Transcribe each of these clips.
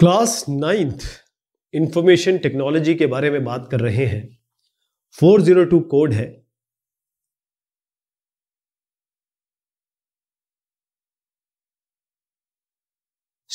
class ninth information technology के बारे में बात कर रहे हैं 402 कोड है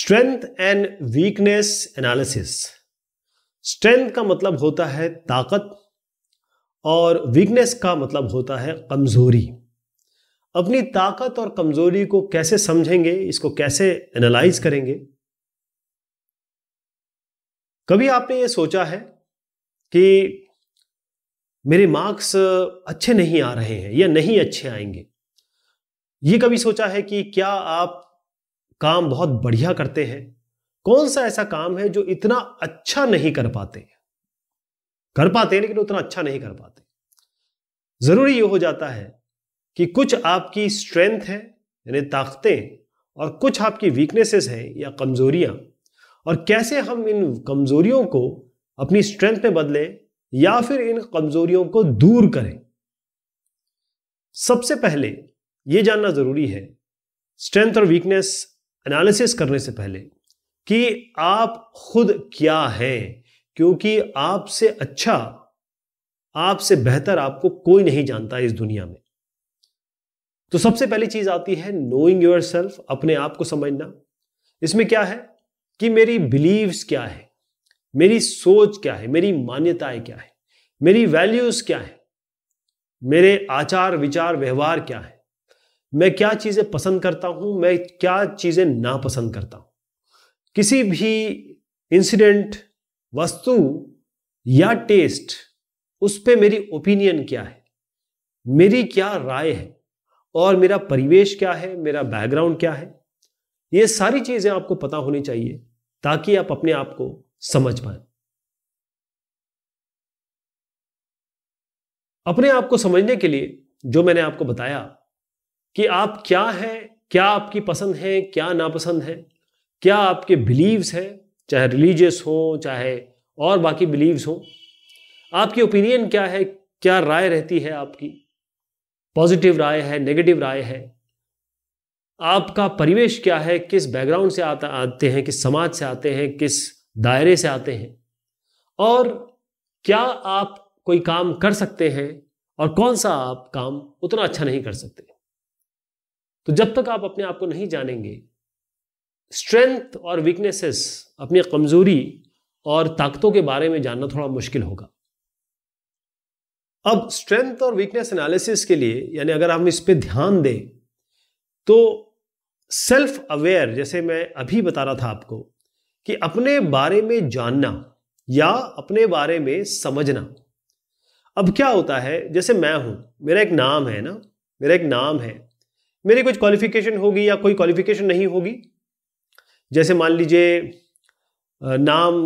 strength and weakness analysis strength का मतलब होता है ताकत और वीकनेस का मतलब होता है कमजोरी अपनी ताकत और कमजोरी को कैसे समझेंगे इसको कैसे एनालाइज करेंगे कभी आपने ये सोचा है कि मेरे मार्क्स अच्छे नहीं आ रहे हैं या नहीं अच्छे आएंगे ये कभी सोचा है कि क्या आप काम बहुत बढ़िया करते हैं कौन सा ऐसा काम है जो इतना अच्छा नहीं कर पाते कर पाते हैं लेकिन उतना अच्छा नहीं कर पाते जरूरी ये हो जाता है कि कुछ आपकी स्ट्रेंथ है यानी ताकतें और कुछ आपकी वीकनेसेस हैं या कमजोरियां और कैसे हम इन कमज़ोरियों को अपनी स्ट्रेंथ में बदलें या फिर इन कमज़ोरियों को दूर करें सबसे पहले यह जानना ज़रूरी है स्ट्रेंथ और वीकनेस एनालिसिस करने से पहले कि आप खुद क्या हैं क्योंकि आपसे अच्छा आपसे बेहतर आपको कोई नहीं जानता इस दुनिया में तो सबसे पहली चीज आती है नोइंग योर सेल्फ अपने आप को समझना इसमें क्या है कि मेरी बिलीव्स क्या है मेरी सोच क्या है मेरी मान्यताएं क्या है मेरी वैल्यूज क्या है मेरे आचार विचार व्यवहार क्या है मैं क्या चीज़ें पसंद करता हूं मैं क्या चीज़ें नापसंद करता हूं किसी भी इंसिडेंट वस्तु या टेस्ट उस पर मेरी ओपिनियन क्या है मेरी क्या राय है और मेरा परिवेश क्या है मेरा बैकग्राउंड क्या है ये सारी चीज़ें आपको पता होनी चाहिए ताकि आप अपने आप को समझ पाए अपने आप को समझने के लिए जो मैंने आपको बताया कि आप क्या है क्या आपकी पसंद है क्या नापसंद है क्या आपके बिलीव्स हैं चाहे रिलीजियस हो चाहे और बाकी बिलीव्स हो आपकी ओपिनियन क्या है क्या राय रहती है आपकी पॉजिटिव राय है नेगेटिव राय है आपका परिवेश क्या है किस बैकग्राउंड से आता आते हैं किस समाज से आते हैं किस दायरे से आते हैं और क्या आप कोई काम कर सकते हैं और कौन सा आप काम उतना अच्छा नहीं कर सकते तो जब तक आप अपने आप को नहीं जानेंगे स्ट्रेंथ और वीकनेसेस अपनी कमजोरी और ताकतों के बारे में जानना थोड़ा मुश्किल होगा अब स्ट्रेंथ और वीकनेस एनालिसिस के लिए यानी अगर हम इस पर ध्यान दें तो सेल्फ अवेयर जैसे मैं अभी बता रहा था आपको कि अपने बारे में जानना या अपने बारे में समझना अब क्या होता है जैसे मैं हूं मेरा एक नाम है ना मेरा एक नाम है मेरी कुछ क्वालिफिकेशन होगी या कोई क्वालिफिकेशन नहीं होगी जैसे मान लीजिए नाम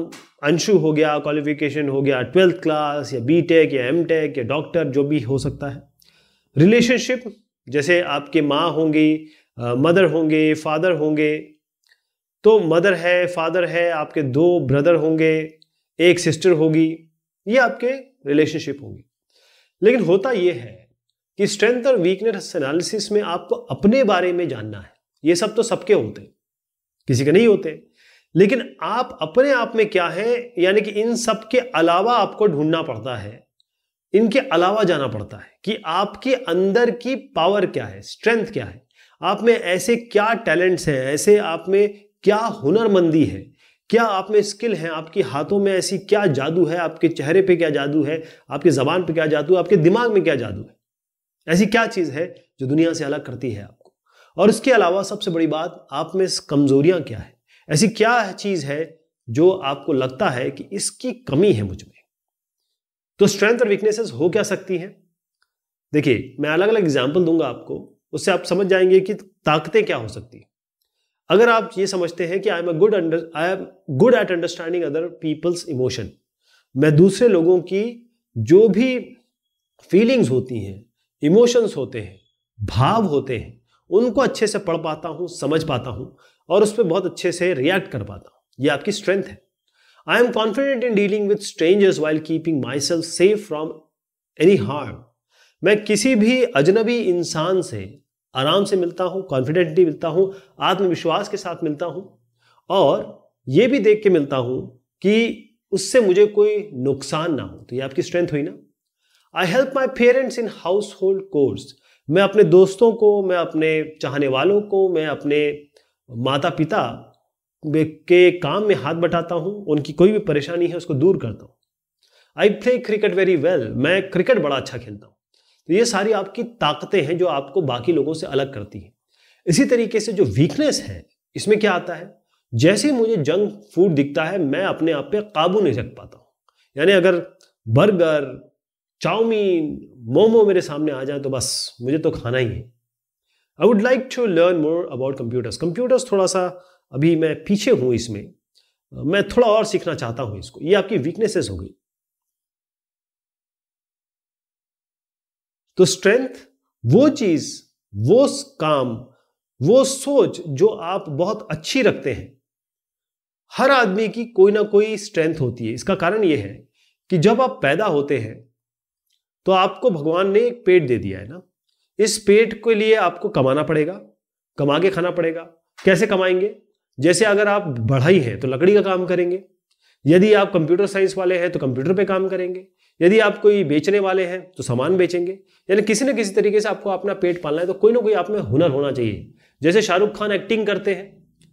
अंशु हो गया क्वालिफिकेशन हो गया ट्वेल्थ क्लास या बी टेक या एम टेक या डॉक्टर जो भी हो सकता है रिलेशनशिप जैसे आपके माँ होंगी मदर होंगे फादर होंगे तो मदर है फादर है आपके दो ब्रदर होंगे एक सिस्टर होगी ये आपके रिलेशनशिप होंगी लेकिन होता ये है कि स्ट्रेंथ और वीकनेस एनालिसिस में आपको अपने बारे में जानना है ये सब तो सबके होते हैं किसी के नहीं होते लेकिन आप अपने आप में क्या है यानी कि इन सब के अलावा आपको ढूंढना पड़ता है इनके अलावा जाना पड़ता है कि आपके अंदर की पावर क्या है स्ट्रेंथ क्या है आप में ऐसे क्या टैलेंट्स हैं ऐसे आप में क्या हुनरमंदी है क्या आप में स्किल है आपके हाथों में ऐसी क्या जादू है आपके चेहरे पे क्या जादू है आपकी ज़बान पे क्या जादू है आपके दिमाग में क्या जादू है ऐसी क्या चीज़ है जो दुनिया से अलग करती है आपको और इसके अलावा सबसे बड़ी बात आप में कमज़ोरियाँ क्या है ऐसी क्या चीज़ है जो आपको लगता है कि इसकी कमी है मुझ में तो स्ट्रेंथ और वीकनेसेस हो क्या सकती हैं देखिए मैं अलग अलग एग्जाम्पल दूंगा आपको उससे आप समझ जाएंगे कि ताकतें क्या हो सकती अगर आप ये समझते हैं कि I am a good under I am good at understanding other people's emotion मैं दूसरे लोगों की जो भी फीलिंग्स होती हैं इमोशंस होते हैं भाव होते हैं उनको अच्छे से पढ़ पाता हूँ समझ पाता हूँ और उस पर बहुत अच्छे से रिएक्ट कर पाता हूँ ये आपकी स्ट्रेंथ है I am confident in dealing with strangers while keeping my self safe from any harm मैं किसी भी अजनबी इंसान से आराम से मिलता हूँ कॉन्फिडेंटली मिलता हूँ आत्मविश्वास के साथ मिलता हूँ और ये भी देख के मिलता हूँ कि उससे मुझे कोई नुकसान ना हो तो ये आपकी स्ट्रेंथ हुई ना I help my parents in household chores मैं अपने दोस्तों को मैं अपने चाहने वालों को मैं अपने माता पिता के काम में हाथ बटाता हूँ उनकी कोई भी परेशानी है उसको दूर करता हूँ I play cricket very well मैं क्रिकेट बड़ा अच्छा खेलता हूँ तो ये सारी आपकी ताकतें हैं जो आपको बाकी लोगों से अलग करती हैं इसी तरीके से जो वीकनेस है इसमें क्या आता है जैसे ही मुझे जंक फूड दिखता है मैं अपने आप पे काबू नहीं रख पाता हूँ यानी अगर बर्गर चाउमीन मोमो मेरे सामने आ जाए तो बस मुझे तो खाना ही है I would like to learn more about computers computers थोड़ा सा अभी मैं पीछे हूँ इसमें मैं थोड़ा और सीखना चाहता हूँ इसको ये आपकी वीकनेसेस हो गई तो स्ट्रेंथ वो चीज वो काम वो सोच जो आप बहुत अच्छी रखते हैं हर आदमी की कोई ना कोई स्ट्रेंथ होती है इसका कारण यह है कि जब आप पैदा होते हैं तो आपको भगवान ने एक पेट दे दिया है ना इस पेट के लिए आपको कमाना पड़ेगा कमा के खाना पड़ेगा कैसे कमाएंगे जैसे अगर आप बढ़ाई हैं तो लकड़ी का काम करेंगे यदि आप कंप्यूटर साइंस वाले हैं तो कंप्यूटर पे काम करेंगे यदि आप कोई बेचने वाले हैं तो सामान बेचेंगे यानी किसी न किसी तरीके से आपको अपना पेट पालना है तो कोई ना कोई आप में हुनर होना चाहिए जैसे शाहरुख खान एक्टिंग करते हैं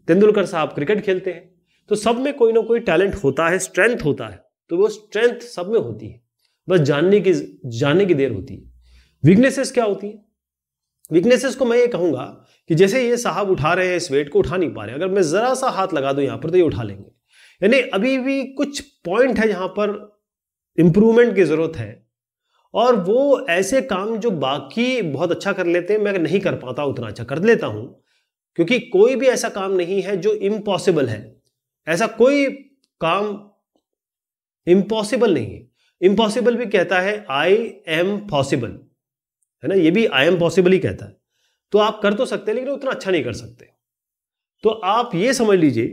तेंदुलकर साहब क्रिकेट खेलते हैं तो सब में कोई ना कोई टैलेंट होता है स्ट्रेंथ होता है तो वो स्ट्रेंथ सब में होती है बस जानने की जानने की देर होती है वीकनेसेस क्या होती है वीकनेसेस को मैं ये कहूँगा कि जैसे ये साहब उठा रहे हैं इस वेट को उठा नहीं पा रहे अगर मैं ज़रा सा हाथ लगा दूँ यहाँ पर तो ये उठा लेंगे यानी अभी भी कुछ पॉइंट है यहाँ पर इम्प्रूवमेंट की ज़रूरत है और वो ऐसे काम जो बाकी बहुत अच्छा कर लेते हैं मैं नहीं कर पाता उतना अच्छा कर लेता हूं क्योंकि कोई भी ऐसा काम नहीं है जो इम्पॉसिबल है ऐसा कोई काम इम्पॉसिबल नहीं है इम्पॉसिबल भी कहता है आई एम पॉसिबल है ना ये भी आई एम पॉसिबल ही कहता है तो आप कर तो सकते हैं लेकिन उतना अच्छा नहीं कर सकते तो आप ये समझ लीजिए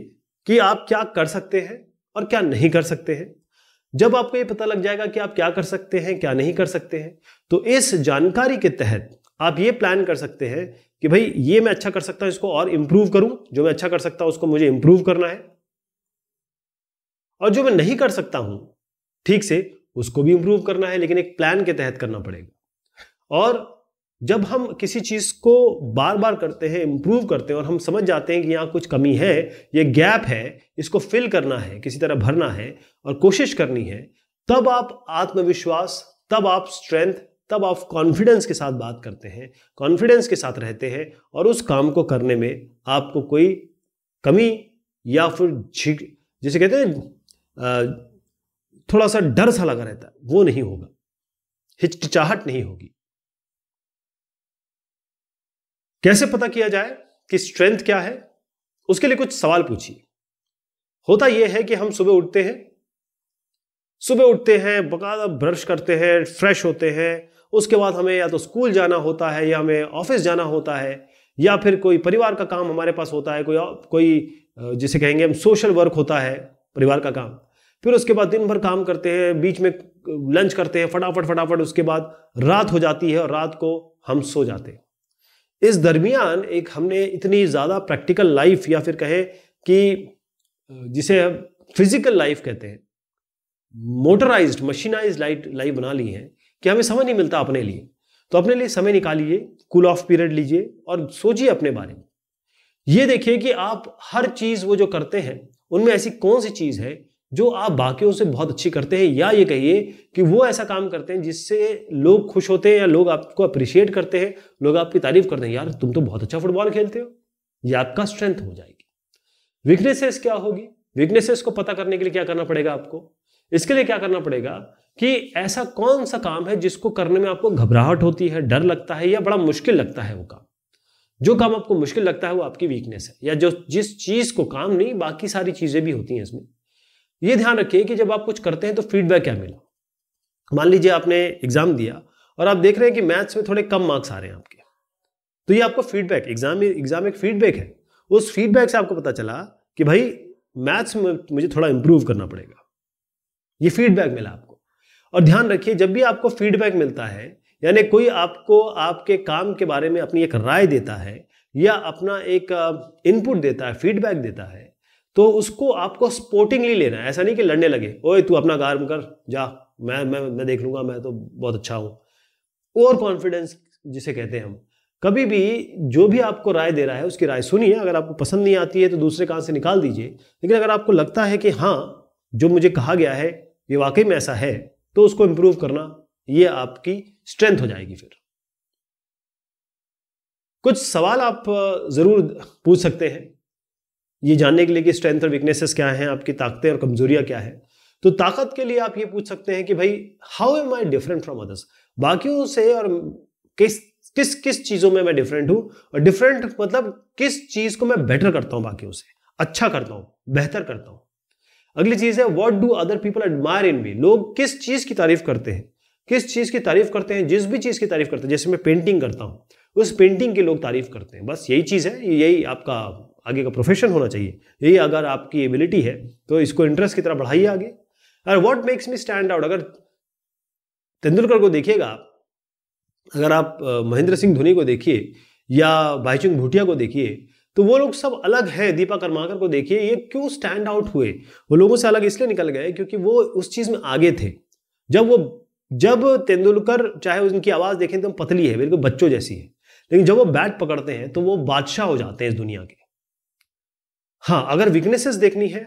कि आप क्या कर सकते हैं और क्या नहीं कर सकते हैं जब आपको ये पता लग जाएगा कि आप क्या कर सकते हैं क्या नहीं कर सकते हैं तो इस जानकारी के तहत आप ये प्लान कर सकते हैं कि भाई ये मैं अच्छा कर सकता हूं इसको और इंप्रूव करूं जो मैं अच्छा कर सकता हूं उसको मुझे इंप्रूव करना है और जो मैं नहीं कर सकता हूं ठीक से उसको भी इंप्रूव करना है लेकिन एक प्लान के तहत करना पड़ेगा और जब हम किसी चीज़ को बार बार करते हैं इम्प्रूव करते हैं और हम समझ जाते हैं कि यहाँ कुछ कमी है ये गैप है इसको फिल करना है किसी तरह भरना है और कोशिश करनी है तब आप आत्मविश्वास तब आप स्ट्रेंथ तब आप कॉन्फिडेंस के साथ बात करते हैं कॉन्फिडेंस के साथ रहते हैं और उस काम को करने में आपको कोई कमी या फिर झिक जिसे कहते हैं थोड़ा सा डर सा लगा रहता है वो नहीं होगा हिचकिचाहट नहीं होगी कैसे पता किया जाए कि स्ट्रेंथ क्या है उसके लिए कुछ सवाल पूछिए होता यह है कि हम सुबह उठते हैं सुबह उठते हैं बकायदा ब्रश करते हैं फ्रेश होते हैं उसके बाद हमें या तो स्कूल जाना होता है या हमें ऑफिस जाना होता है या फिर कोई परिवार का काम हमारे पास होता है कोई कोई जिसे कहेंगे हम सोशल वर्क होता है परिवार का काम फिर उसके बाद दिन भर काम करते हैं बीच में लंच करते हैं फटाफट फटाफट उसके बाद रात हो जाती है और रात को हम सो जाते हैं इस दरमियान एक हमने इतनी ज़्यादा प्रैक्टिकल लाइफ या फिर कहें कि जिसे हम फिजिकल लाइफ कहते हैं मोटराइज मशीनाइज लाइट लाइफ बना ली है कि हमें समय नहीं मिलता अपने लिए तो अपने लिए समय निकालिए कूल ऑफ पीरियड लीजिए और सोचिए अपने बारे में ये देखिए कि आप हर चीज़ वो जो करते हैं उनमें ऐसी कौन सी चीज़ है जो आप बाकियों से बहुत अच्छी करते हैं या ये कहिए कि वो ऐसा काम करते हैं जिससे लोग खुश होते हैं या लोग आपको अप्रिशिएट करते हैं लोग आपकी तारीफ करते हैं यार तुम तो बहुत अच्छा फुटबॉल खेलते हो ये आपका स्ट्रेंथ हो जाएगी वीकनेसेस क्या होगी वीकनेसेस को पता करने के लिए क्या करना पड़ेगा आपको इसके लिए क्या करना पड़ेगा कि ऐसा कौन सा काम है जिसको करने में आपको घबराहट होती है डर लगता है या बड़ा मुश्किल लगता है वो काम जो काम आपको मुश्किल लगता है वो आपकी वीकनेस है या जो जिस चीज को काम नहीं बाकी सारी चीजें भी होती हैं इसमें ये ध्यान रखिए कि जब आप कुछ करते हैं तो फीडबैक क्या मिला मान लीजिए आपने एग्जाम दिया और आप देख रहे हैं कि मैथ्स में थोड़े कम मार्क्स आ रहे हैं आपके तो ये आपको फीडबैक एग्जाम एग्जाम एक फीडबैक है उस फीडबैक से आपको पता चला कि भाई मैथ्स में मुझे थोड़ा इंप्रूव करना पड़ेगा ये फीडबैक मिला आपको और ध्यान रखिए जब भी आपको फीडबैक मिलता है यानी कोई आपको आपके काम के बारे में अपनी एक राय देता है या अपना एक इनपुट देता है फीडबैक देता है तो उसको आपको स्पोर्टिंगली लेना है ऐसा नहीं कि लड़ने लगे ओए तू अपना काम कर जा मैं मैं मैं देख लूंगा मैं तो बहुत अच्छा हूं ओवर कॉन्फिडेंस जिसे कहते हैं हम कभी भी जो भी आपको राय दे रहा है उसकी राय सुनिए अगर आपको पसंद नहीं आती है तो दूसरे कान से निकाल दीजिए लेकिन अगर आपको लगता है कि हाँ जो मुझे कहा गया है ये वाकई में ऐसा है तो उसको इम्प्रूव करना ये आपकी स्ट्रेंथ हो जाएगी फिर कुछ सवाल आप ज़रूर पूछ सकते हैं ये जानने के लिए कि स्ट्रेंथ और वीकनेसेस क्या हैं आपकी ताकतें और कमजोरियाँ क्या है तो ताकत के लिए आप ये पूछ सकते हैं कि भाई how am I different from others बाकियों से और किस किस किस चीज़ों में मैं डिफरेंट हूँ और डिफरेंट मतलब किस चीज़ को मैं बेटर करता हूँ बाकियों से अच्छा करता हूँ बेहतर करता हूँ अगली चीज़ है what do other people admire in me लोग किस चीज़ की तारीफ करते हैं किस चीज़ की तारीफ करते हैं जिस भी चीज़ की तारीफ करते हैं जैसे मैं पेंटिंग करता हूँ उस पेंटिंग की लोग तारीफ करते हैं बस यही चीज़ है यही आपका आगे का प्रोफेशन होना चाहिए ये अगर आपकी एबिलिटी है तो इसको इंटरेस्ट की तरह बढ़ाइए आगे और what makes me stand out अगर तेंदुलकर को देखिएगा आप अगर आप महेंद्र सिंह धोनी को देखिए या भाईचुंग भूटिया को देखिए तो वो लोग सब अलग हैं दीपा कर्माकर को देखिए ये क्यों स्टैंड आउट हुए वो लोगों से अलग इसलिए निकल गए क्योंकि वो उस चीज़ में आगे थे जब वो जब तेंदुलकर चाहे उनकी आवाज़ देखें तो पतली है बिल्कुल बच्चों जैसी है लेकिन जब वो बैट पकड़ते हैं तो वो बादशाह हो जाते हैं इस दुनिया के हाँ अगर वीकनेसेस देखनी है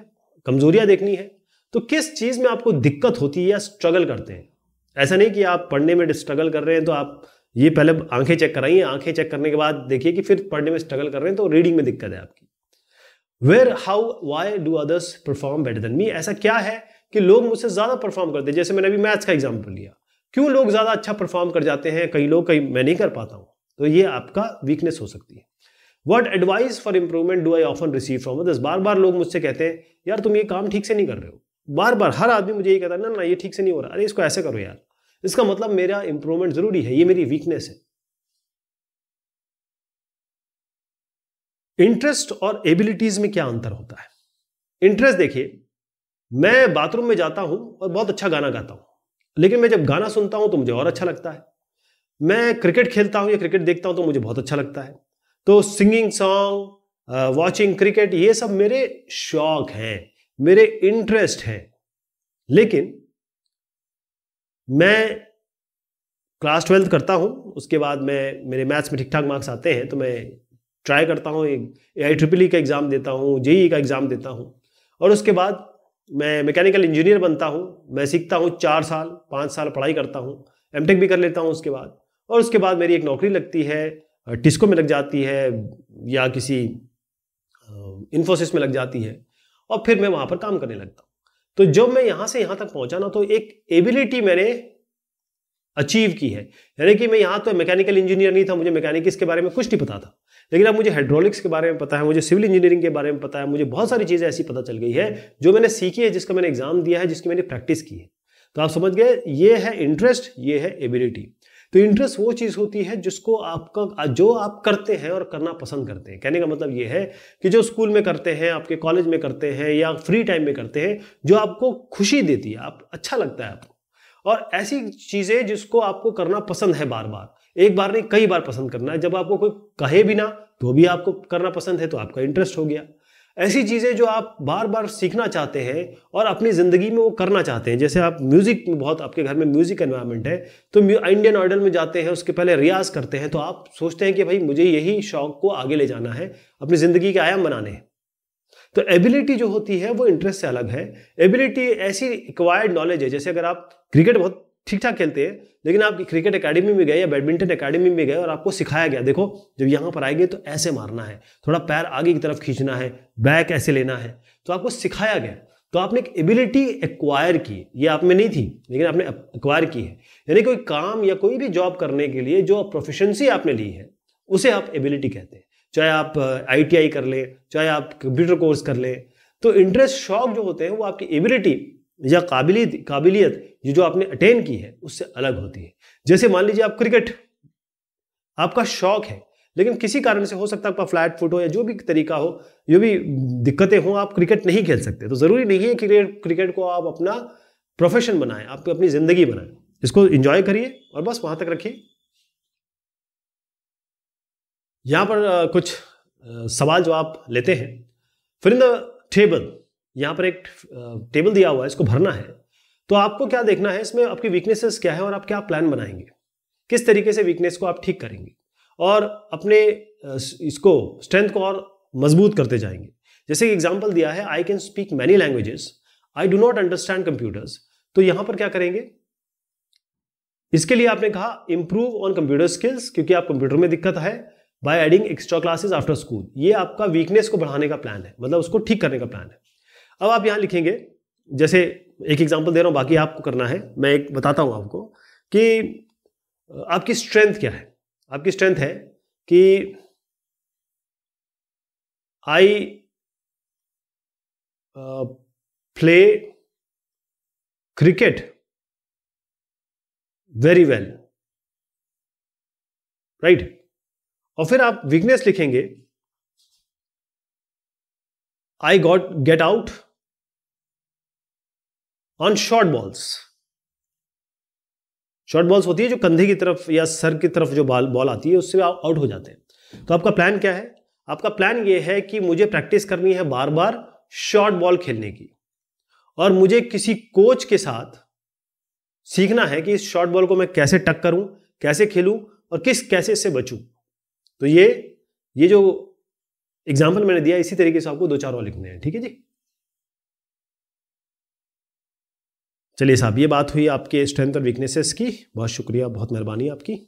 कमजोरियां देखनी है तो किस चीज में आपको दिक्कत होती है या स्ट्रगल करते हैं ऐसा नहीं कि आप पढ़ने में स्ट्रगल कर रहे हैं तो आप ये पहले आंखें चेक कराइए आंखें चेक करने के बाद देखिए कि फिर पढ़ने में स्ट्रगल कर रहे हैं तो रीडिंग में दिक्कत है आपकी where how why do others perform better than me ऐसा क्या है कि लोग मुझसे ज्यादा परफॉर्म करते हैं जैसे मैंने अभी मैथ्स का एग्जाम्पल लिया क्यों लोग ज्यादा अच्छा परफॉर्म कर जाते हैं कई लोग कई मैं नहीं कर पाता हूं तो ये आपका वीकनेस हो सकती है what advice for improvement do I often receive from others बार बार लोग मुझसे कहते हैं यार तुम ये काम ठीक से नहीं कर रहे हो बार बार हर आदमी मुझे ये कहता है ना ना ये ठीक से नहीं हो रहा अरे इसको ऐसे करो यार इसका मतलब मेरा इंप्रूवमेंट जरूरी है ये मेरी वीकनेस है इंटरेस्ट और एबिलिटीज में क्या अंतर होता है इंटरेस्ट देखिए मैं बाथरूम में जाता हूं और बहुत अच्छा गाना गाता हूं लेकिन मैं जब गाना सुनता हूं तो मुझे और अच्छा लगता है मैं क्रिकेट खेलता हूं या क्रिकेट देखता हूं तो मुझे बहुत अच्छा लगता है तो सिंगिंग सॉन्ग वॉचिंग क्रिकेट ये सब मेरे शौक हैं मेरे इंटरेस्ट हैं लेकिन मैं क्लास ट्वेल्थ करता हूँ उसके बाद मैं मेरे मैथ्स में ठीक ठाक मार्क्स आते हैं तो मैं ट्राई करता हूँ ए आई ट्रिपल ई का एग्ज़ाम देता हूँ जेई e का एग्ज़ाम देता हूँ और उसके बाद मैं मैकेनिकल इंजीनियर बनता हूँ मैं सीखता हूँ चार साल पाँच साल पढ़ाई करता हूँ एम भी कर लेता हूँ उसके बाद और उसके बाद मेरी एक नौकरी लगती है टिस्को में लग जाती है या किसी इन्फोसिस में लग जाती है और फिर मैं वहाँ पर काम करने लगता हूँ तो जब मैं यहाँ से यहाँ तक पहुँचा ना तो एक एबिलिटी मैंने अचीव की है यानी कि मैं यहाँ तो मैकेनिकल इंजीनियर नहीं था मुझे मैकेनिक्स के बारे में कुछ नहीं पता था लेकिन अब मुझे हाइड्रोलिक्स के बारे में पता है मुझे सिविल इंजीनियरिंग के बारे में पता है मुझे बहुत सारी चीज़ें ऐसी पता चल गई है जो मैंने सीखी है जिसका मैंने एग्जाम दिया है जिसकी मैंने प्रैक्टिस की है तो आप समझ गए ये है इंटरेस्ट ये है एबिलिटी तो इंटरेस्ट वो चीज़ होती है जिसको आपका जो आप करते हैं और करना पसंद करते हैं कहने का मतलब ये है कि जो स्कूल में करते हैं आपके कॉलेज में करते हैं या फ्री टाइम में करते हैं जो आपको खुशी देती है आप अच्छा लगता है आपको और ऐसी चीज़ें जिसको आपको करना पसंद है बार बार एक बार नहीं कई बार पसंद करना है जब आपको कोई कहे भी ना तो भी आपको करना पसंद है तो आपका इंटरेस्ट हो गया ऐसी चीज़ें जो आप बार बार सीखना चाहते हैं और अपनी ज़िंदगी में वो करना चाहते हैं जैसे आप म्यूज़िक में बहुत आपके घर में म्यूज़िक एनवायरनमेंट है तो इंडियन आइडल में जाते हैं उसके पहले रियाज करते हैं तो आप सोचते हैं कि भाई मुझे यही शौक को आगे ले जाना है अपनी ज़िंदगी के आयाम बनाने हैं तो एबिलिटी जो होती है वो इंटरेस्ट से अलग है एबिलिटी ऐसी एक्वायर्ड नॉलेज है जैसे अगर आप क्रिकेट बहुत ठीक ठाक खेलते हैं लेकिन आप क्रिकेट एकेडमी में गए या बैडमिंटन एकेडमी में गए और आपको सिखाया गया देखो जब यहाँ पर आएंगे तो ऐसे मारना है थोड़ा पैर आगे की तरफ खींचना है बैक ऐसे लेना है तो आपको सिखाया गया तो आपने एक एबिलिटी एक्वायर की ये आप में नहीं थी लेकिन आपने एक्वायर की है यानी कोई काम या कोई भी जॉब करने के लिए जो प्रोफेशनसी आपने ली है उसे आप एबिलिटी कहते हैं चाहे आप आईटीआई कर लें चाहे आप कंप्यूटर कोर्स कर लें तो इंटरेस्ट शौक जो होते हैं वो आपकी एबिलिटी या काबिलियत काबिलियत ये जो आपने अटेन की है उससे अलग होती है जैसे मान लीजिए आप क्रिकेट आपका शौक है लेकिन किसी कारण से हो सकता है आपका फ्लैट फुट हो या जो भी तरीका हो जो भी दिक्कतें हों आप क्रिकेट नहीं खेल सकते तो ज़रूरी नहीं है कि क्रिकेट को आप अपना प्रोफेशन बनाएं आप अपनी ज़िंदगी बनाएं इसको इंजॉय करिए और बस वहाँ तक रखिए यहाँ पर कुछ सवाल जो आप लेते हैं फिर इन द टेबल यहाँ पर एक टेबल दिया हुआ है इसको भरना है तो आपको क्या देखना है इसमें आपकी वीकनेसेस क्या है और आप क्या प्लान बनाएंगे किस तरीके से वीकनेस को आप ठीक करेंगे और अपने इसको स्ट्रेंथ को और मजबूत करते जाएंगे जैसे कि एग्जाम्पल दिया है I can speak many languages I do not understand computers तो यहां पर क्या करेंगे इसके लिए आपने कहा इंप्रूव ऑन कंप्यूटर स्किल्स क्योंकि आप कंप्यूटर में दिक्कत है by adding extra classes after school ये आपका वीकनेस को बढ़ाने का प्लान है मतलब उसको ठीक करने का प्लान है अब आप यहाँ लिखेंगे जैसे एक एग्जाम्पल दे रहा हूँ बाकी आपको करना है मैं एक बताता हूँ आपको कि आपकी स्ट्रेंथ क्या है आपकी स्ट्रेंथ है कि I play cricket very well right और फिर आप वीकनेस लिखेंगे I got get out on short balls short balls होती है जो कंधे की तरफ या सर की तरफ जो बॉल बॉल आती है उससे आप आउट हो जाते हैं तो आपका प्लान क्या है आपका प्लान यह है कि मुझे प्रैक्टिस करनी है बार बार शॉर्ट बॉल खेलने की और मुझे किसी कोच के साथ सीखना है कि इस शॉर्ट बॉल को मैं कैसे टक करूं कैसे खेलूं और किस कैसे से बचूं तो ये ये जो एग्जाम्पल मैंने दिया इसी तरीके से आपको दो चार और लिखने हैं ठीक है जी चलिए साहब ये बात हुई आपके स्ट्रेंथ और वीकनेसेस की बहुत शुक्रिया बहुत मेहरबानी आपकी